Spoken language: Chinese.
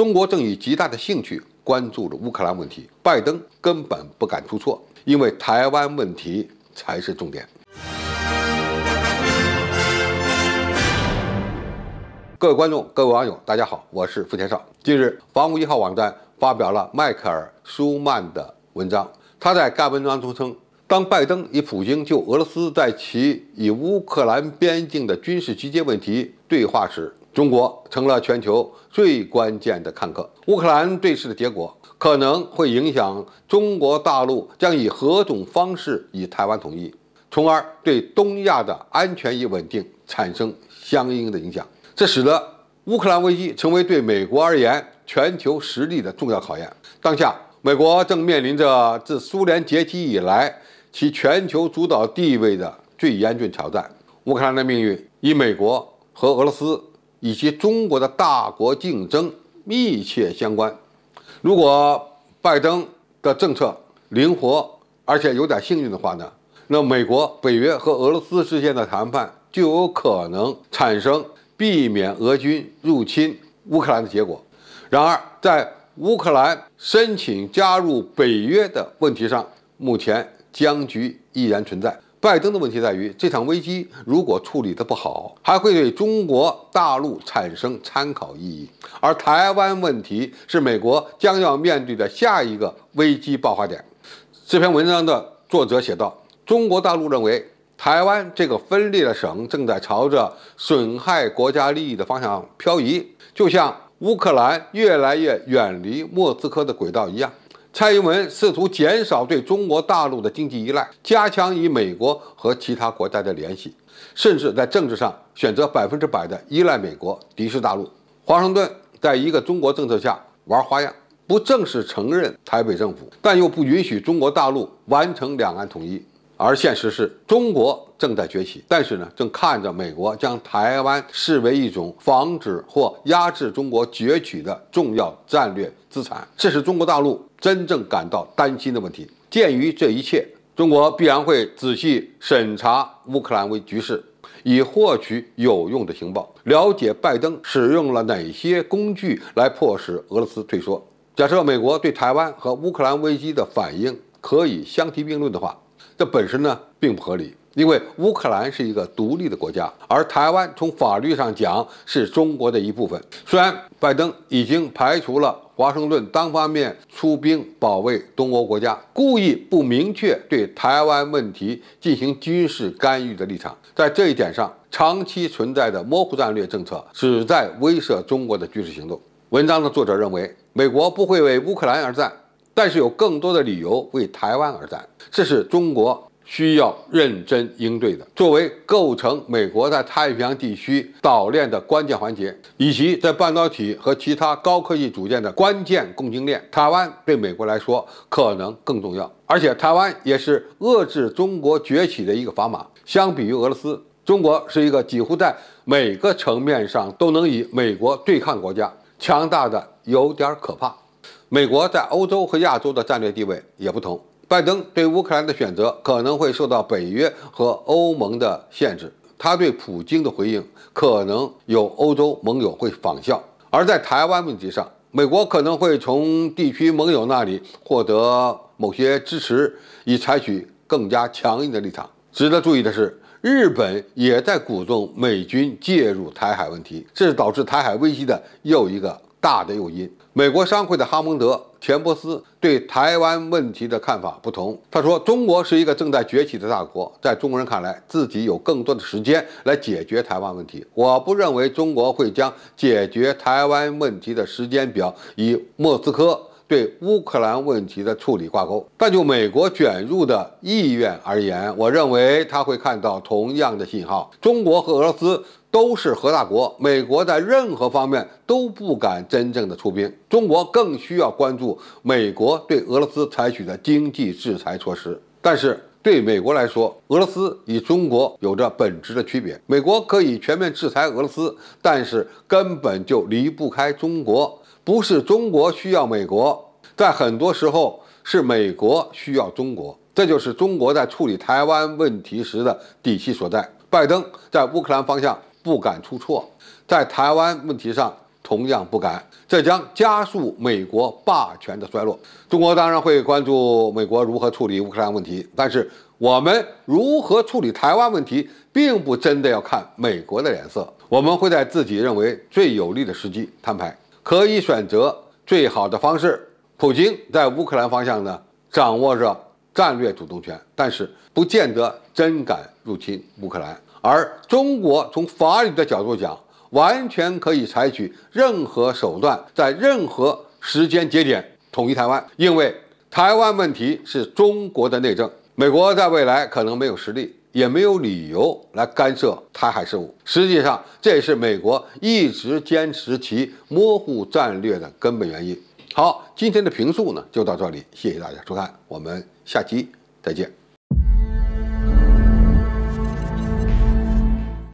中国正以极大的兴趣关注着乌克兰问题，拜登根本不敢出错，因为台湾问题才是重点。各位观众，各位网友，大家好，我是付天少。近日，防务一号网站发表了迈克尔·舒曼的文章，他在该文章中称，当拜登与普京就俄罗斯在其与乌克兰边境的军事集结问题对话时。中国成了全球最关键的看客。乌克兰对峙的结果可能会影响中国大陆将以何种方式与台湾统一，从而对东亚的安全与稳定产生相应的影响。这使得乌克兰危机成为对美国而言全球实力的重要考验。当下，美国正面临着自苏联解体以来其全球主导地位的最严峻挑战。乌克兰的命运以美国和俄罗斯。以及中国的大国竞争密切相关。如果拜登的政策灵活，而且有点幸运的话呢，那美国、北约和俄罗斯之间的谈判就有可能产生避免俄军入侵乌克兰的结果。然而，在乌克兰申请加入北约的问题上，目前僵局依然存在。拜登的问题在于，这场危机如果处理得不好，还会对中国大陆产生参考意义。而台湾问题是美国将要面对的下一个危机爆发点。这篇文章的作者写道：“中国大陆认为，台湾这个分裂的省正在朝着损害国家利益的方向漂移，就像乌克兰越来越远离莫斯科的轨道一样。”蔡英文试图减少对中国大陆的经济依赖，加强与美国和其他国家的联系，甚至在政治上选择百分之百的依赖美国，敌视大陆。华盛顿在一个中国政策下玩花样，不正式承认台北政府，但又不允许中国大陆完成两岸统一。而现实是中国正在崛起，但是呢，正看着美国将台湾视为一种防止或压制中国崛起的重要战略资产。这是中国大陆。真正感到担心的问题。鉴于这一切，中国必然会仔细审查乌克兰危局势，以获取有用的情报，了解拜登使用了哪些工具来迫使俄罗斯退缩。假设美国对台湾和乌克兰危机的反应可以相提并论的话，这本身呢并不合理。因为乌克兰是一个独立的国家，而台湾从法律上讲是中国的一部分。虽然拜登已经排除了华盛顿单方面出兵保卫东欧国家、故意不明确对台湾问题进行军事干预的立场，在这一点上，长期存在的模糊战略政策旨在威慑中国的军事行动。文章的作者认为，美国不会为乌克兰而战，但是有更多的理由为台湾而战。这是中国。需要认真应对的，作为构成美国在太平洋地区岛链的关键环节，以及在半导体和其他高科技组件的关键供应链，台湾对美国来说可能更重要。而且，台湾也是遏制中国崛起的一个砝码。相比于俄罗斯，中国是一个几乎在每个层面上都能与美国对抗国家，强大的有点可怕。美国在欧洲和亚洲的战略地位也不同。拜登对乌克兰的选择可能会受到北约和欧盟的限制，他对普京的回应可能有欧洲盟友会仿效；而在台湾问题上，美国可能会从地区盟友那里获得某些支持，以采取更加强硬的立场。值得注意的是，日本也在鼓动美军介入台海问题，这是导致台海危机的又一个。大的诱因。美国商会的哈蒙德·钱伯斯对台湾问题的看法不同。他说：“中国是一个正在崛起的大国，在中国人看来，自己有更多的时间来解决台湾问题。我不认为中国会将解决台湾问题的时间表以莫斯科。”对乌克兰问题的处理挂钩，但就美国卷入的意愿而言，我认为他会看到同样的信号。中国和俄罗斯都是核大国，美国在任何方面都不敢真正的出兵。中国更需要关注美国对俄罗斯采取的经济制裁措施。但是对美国来说，俄罗斯与中国有着本质的区别。美国可以全面制裁俄罗斯，但是根本就离不开中国。不是中国需要美国，在很多时候是美国需要中国，这就是中国在处理台湾问题时的底气所在。拜登在乌克兰方向不敢出错，在台湾问题上同样不敢，这将加速美国霸权的衰落。中国当然会关注美国如何处理乌克兰问题，但是我们如何处理台湾问题，并不真的要看美国的脸色，我们会在自己认为最有利的时机摊牌。可以选择最好的方式。普京在乌克兰方向呢，掌握着战略主动权，但是不见得真敢入侵乌克兰。而中国从法理的角度讲，完全可以采取任何手段，在任何时间节点统一台湾，因为台湾问题是中国的内政。美国在未来可能没有实力。也没有理由来干涉台海事务。实际上，这也是美国一直坚持其模糊战略的根本原因。好，今天的评述呢，就到这里，谢谢大家收看，我们下期再见。